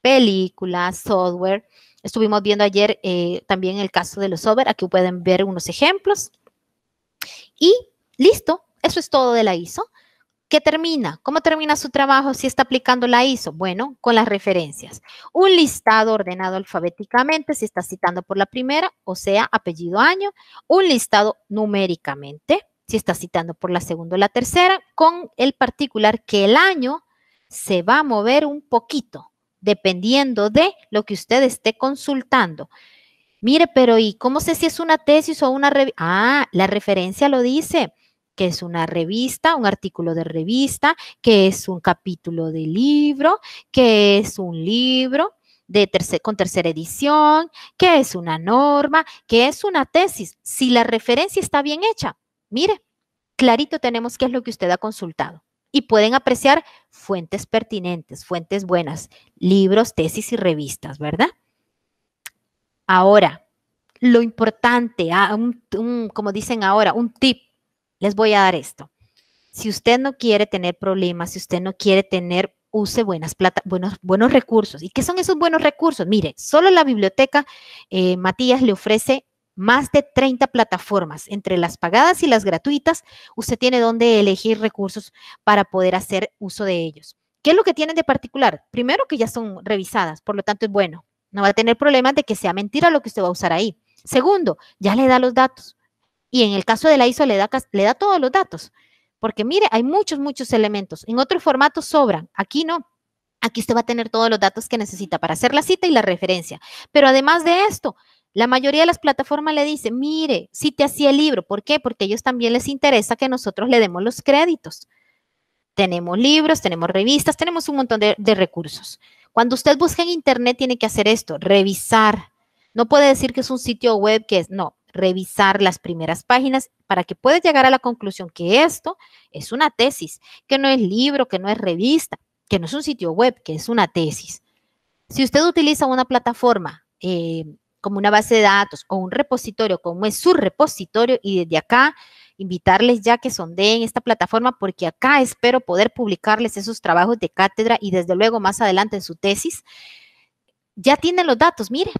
Películas, software. Estuvimos viendo ayer eh, también el caso de los software. Aquí pueden ver unos ejemplos. Y listo, eso es todo de la ISO. ¿Qué termina? ¿Cómo termina su trabajo si está aplicando la ISO? Bueno, con las referencias. Un listado ordenado alfabéticamente, si está citando por la primera, o sea, apellido, año. Un listado numéricamente, si está citando por la segunda o la tercera, con el particular que el año se va a mover un poquito, dependiendo de lo que usted esté consultando. Mire, pero ¿y cómo sé si es una tesis o una revista? Ah, la referencia lo dice que es una revista, un artículo de revista, que es un capítulo de libro, que es un libro de con tercera edición, que es una norma, que es una tesis. Si la referencia está bien hecha, mire, clarito tenemos qué es lo que usted ha consultado. Y pueden apreciar fuentes pertinentes, fuentes buenas, libros, tesis y revistas, ¿verdad? Ahora, lo importante, ah, como dicen ahora, un tip, les voy a dar esto. Si usted no quiere tener problemas, si usted no quiere tener, use buenas plata, buenos, buenos recursos. ¿Y qué son esos buenos recursos? Mire, solo la biblioteca eh, Matías le ofrece más de 30 plataformas, entre las pagadas y las gratuitas, usted tiene donde elegir recursos para poder hacer uso de ellos. ¿Qué es lo que tienen de particular? Primero que ya son revisadas, por lo tanto es bueno. No va a tener problemas de que sea mentira lo que usted va a usar ahí. Segundo, ya le da los datos. Y en el caso de la ISO le da, le da todos los datos. Porque mire, hay muchos, muchos elementos. En otro formato sobran. Aquí no. Aquí usted va a tener todos los datos que necesita para hacer la cita y la referencia. Pero además de esto, la mayoría de las plataformas le dice, mire, te hacía el libro. ¿Por qué? Porque a ellos también les interesa que nosotros le demos los créditos. Tenemos libros, tenemos revistas, tenemos un montón de recursos. Cuando usted busca en Internet, tiene que hacer esto, revisar. No puede decir que es un sitio web que es, no, revisar las primeras páginas para que pueda llegar a la conclusión que esto es una tesis, que no es libro, que no es revista, que no es un sitio web, que es una tesis. Si usted utiliza una plataforma eh, como una base de datos o un repositorio como es su repositorio y desde acá invitarles ya que sondeen esta plataforma porque acá espero poder publicarles esos trabajos de cátedra y desde luego más adelante en su tesis. Ya tienen los datos, mire,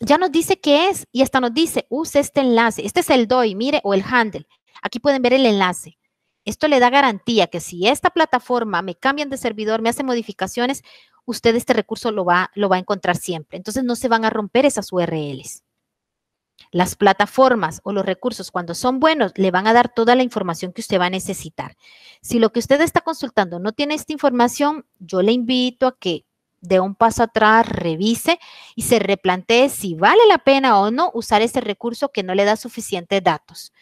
ya nos dice qué es y hasta nos dice, use este enlace, este es el DOI, mire, o el handle. Aquí pueden ver el enlace. Esto le da garantía que si esta plataforma me cambian de servidor, me hace modificaciones, usted este recurso lo va, lo va a encontrar siempre. Entonces no se van a romper esas URLs. Las plataformas o los recursos, cuando son buenos, le van a dar toda la información que usted va a necesitar. Si lo que usted está consultando no tiene esta información, yo le invito a que dé un paso atrás, revise y se replantee si vale la pena o no usar ese recurso que no le da suficientes datos.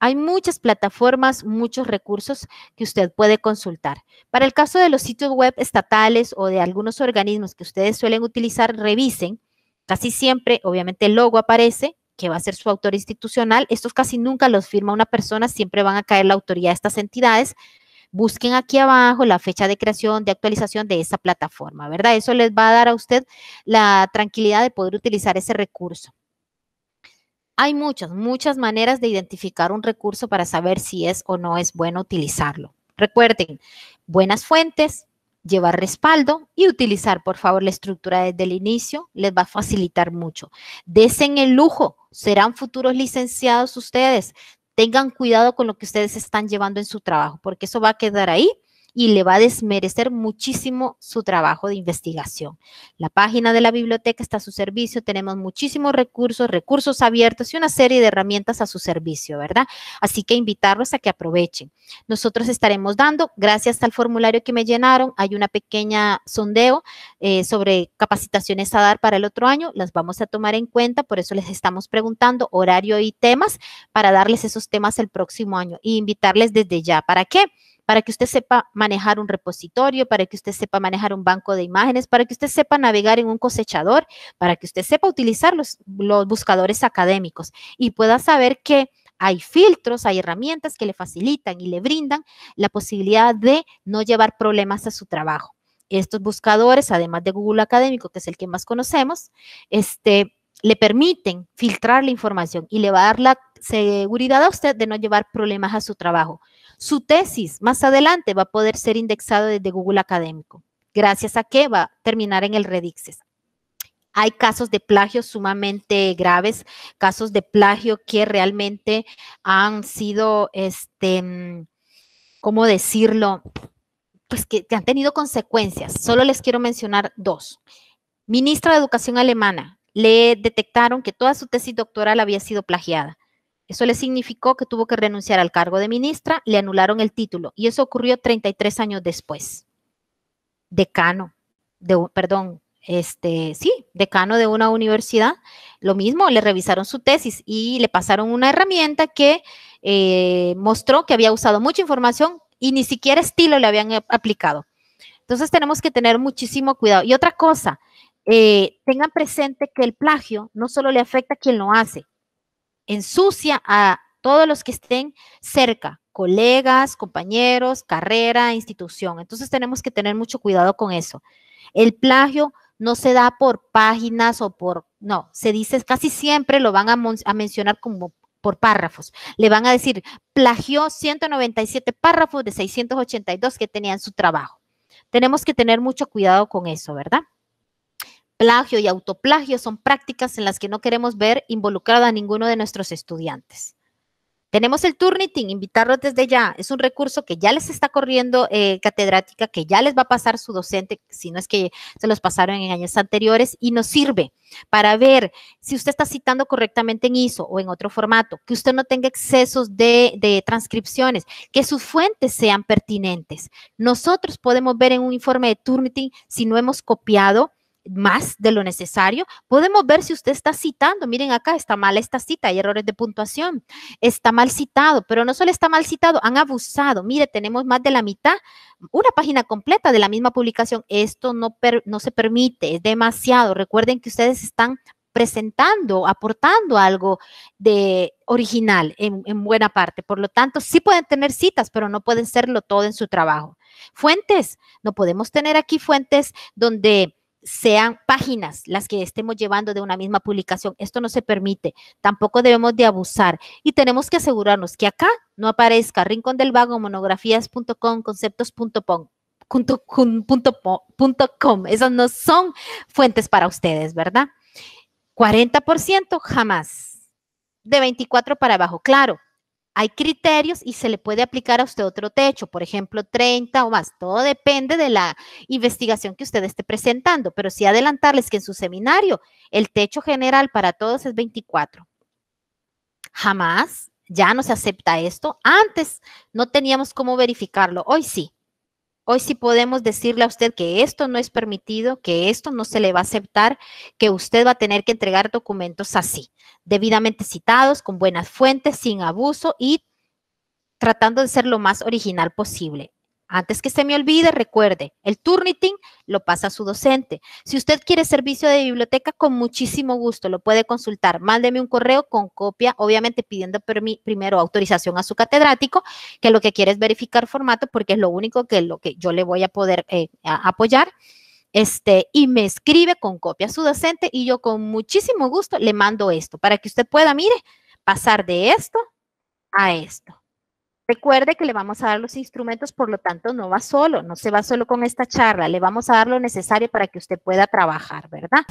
Hay muchas plataformas, muchos recursos que usted puede consultar. Para el caso de los sitios web estatales o de algunos organismos que ustedes suelen utilizar, revisen. Casi siempre, obviamente, el logo aparece que va a ser su autor institucional. Estos casi nunca los firma una persona, siempre van a caer la autoría de estas entidades. Busquen aquí abajo la fecha de creación, de actualización de esa plataforma, ¿verdad? Eso les va a dar a usted la tranquilidad de poder utilizar ese recurso. Hay muchas, muchas maneras de identificar un recurso para saber si es o no es bueno utilizarlo. Recuerden, buenas fuentes, llevar respaldo y utilizar, por favor, la estructura desde el inicio, les va a facilitar mucho. Desen el lujo, serán futuros licenciados ustedes. Tengan cuidado con lo que ustedes están llevando en su trabajo, porque eso va a quedar ahí y le va a desmerecer muchísimo su trabajo de investigación. La página de la biblioteca está a su servicio, tenemos muchísimos recursos, recursos abiertos y una serie de herramientas a su servicio, ¿verdad? Así que invitarlos a que aprovechen. Nosotros estaremos dando, gracias al formulario que me llenaron, hay una pequeña sondeo eh, sobre capacitaciones a dar para el otro año, las vamos a tomar en cuenta, por eso les estamos preguntando horario y temas para darles esos temas el próximo año y e invitarles desde ya. ¿Para qué? para que usted sepa manejar un repositorio, para que usted sepa manejar un banco de imágenes, para que usted sepa navegar en un cosechador, para que usted sepa utilizar los, buscadores académicos y pueda saber que hay filtros, hay herramientas que le facilitan y le brindan la posibilidad de no llevar problemas a su trabajo. Estos buscadores, además de Google Académico, que es el que más conocemos, este, le permiten filtrar la información y le va a dar la seguridad a usted de no llevar problemas a su trabajo. Su tesis más adelante va a poder ser indexado desde Google Académico, gracias a que va a terminar en el Redixes. Hay casos de plagio sumamente graves, casos de plagio que realmente han sido, este, mm, ¿cómo decirlo? Pues que, que han tenido consecuencias. Solo les quiero mencionar dos. Ministra de Educación Alemana, le detectaron que toda su tesis doctoral había sido plagiada. Eso le significó que tuvo que renunciar al cargo de ministra, le anularon el título y eso ocurrió 33 años después. Decano, de, perdón, este, sí, decano de una universidad, lo mismo, le revisaron su tesis y le pasaron una herramienta que eh, mostró que había usado mucha información y ni siquiera estilo le habían eh, aplicado. Entonces tenemos que tener muchísimo cuidado. Y otra cosa, eh, tengan presente que el plagio no solo le afecta a quien lo hace, ensucia a todos los que estén cerca, colegas, compañeros, carrera, institución. Entonces tenemos que tener mucho cuidado con eso. El plagio no se da por páginas o por, no, se dice casi siempre lo van a, mencionar como por párrafos. Le van a decir, plagió 197 párrafos de 682 que tenían su trabajo. Tenemos que tener mucho cuidado con eso, ¿verdad? Plagio y autoplagio son prácticas en las que no queremos ver involucrado a ninguno de nuestros estudiantes. Tenemos el Turnitin, invitarlo desde ya. Es un recurso que ya les está corriendo eh, catedrática, que ya les va a pasar su docente, si no es que se los pasaron en años anteriores, y nos sirve para ver si usted está citando correctamente en ISO o en otro formato, que usted no tenga excesos de, de transcripciones, que sus fuentes sean pertinentes. Nosotros podemos ver en un informe de Turnitin si no hemos copiado más de lo necesario, podemos ver si usted está citando. Miren acá, está mal esta cita, hay errores de puntuación. Está mal citado, pero no solo está mal citado, han abusado. Mire, tenemos más de la mitad, una página completa de la misma publicación. Esto no, no se permite, es demasiado. Recuerden que ustedes están presentando, aportando algo de original en, en, buena parte. Por lo tanto, sí pueden tener citas, pero no pueden serlo todo en su trabajo. Fuentes, no podemos tener aquí fuentes donde sean páginas las que estemos llevando de una misma publicación. Esto no se permite. Tampoco debemos de abusar y tenemos que asegurarnos que acá no aparezca Rincón del Vago, monografías.com, conceptos.com. Esas no son fuentes para ustedes, ¿verdad? 40% jamás. De 24 para abajo, claro hay criterios y se le puede aplicar a usted otro techo, por ejemplo, 30 o más. Todo depende de la investigación que usted esté presentando, pero sí adelantarles que en su seminario el techo general para todos es 24. Jamás, ya no se acepta esto. Antes no teníamos cómo verificarlo, hoy sí. Hoy sí podemos decirle a usted que esto no es permitido, que esto no se le va a aceptar, que usted va a tener que entregar documentos así, debidamente citados, con buenas fuentes, sin abuso y tratando de ser lo más original posible. Antes que se me olvide, recuerde, el Turnitin lo pasa a su docente. Si usted quiere servicio de biblioteca, con muchísimo gusto lo puede consultar. Mándeme un correo con copia, obviamente pidiendo primero autorización a su catedrático, que lo que quiere es verificar formato, porque es lo único que, lo que yo le voy a poder eh, apoyar. Este, y me escribe con copia a su docente y yo con muchísimo gusto le mando esto para que usted pueda, mire, pasar de esto a esto. Recuerde que le vamos a dar los instrumentos, por lo tanto no va solo, no se va solo con esta charla, le vamos a dar lo necesario para que usted pueda trabajar, ¿verdad?